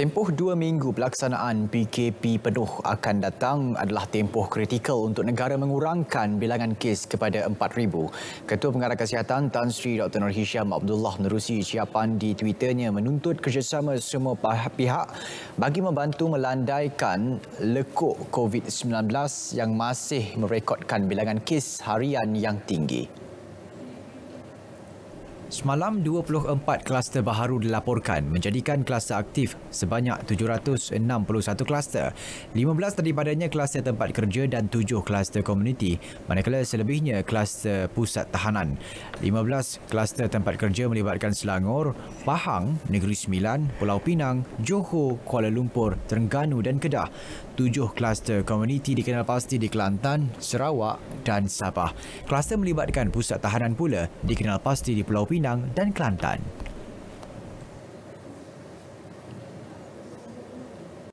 Tempoh dua minggu pelaksanaan PKP penuh akan datang adalah tempoh kritikal untuk negara mengurangkan bilangan kes kepada 4,000. Ketua Pengarah Kesihatan Tan Sri Dr. Nur Hisham Abdullah menerusi siapan di Twitternya menuntut kerjasama semua pihak bagi membantu melandaikan lekuk COVID-19 yang masih merekodkan bilangan kes harian yang tinggi. Semalam 24 kluster baharu dilaporkan menjadikan kluster aktif sebanyak 761 kluster. 15 daripadanya kluster tempat kerja dan 7 kluster komuniti manakala selebihnya kluster pusat tahanan. 15 kluster tempat kerja melibatkan Selangor, Pahang, Negeri Sembilan, Pulau Pinang, Johor, Kuala Lumpur, Terengganu dan Kedah. 7 kluster komuniti dikenal pasti di Kelantan, Sarawak dan Sabah. Kluster melibatkan pusat tahanan pula dikenal pasti di Pulau Pinang Pinang dan Kelantan.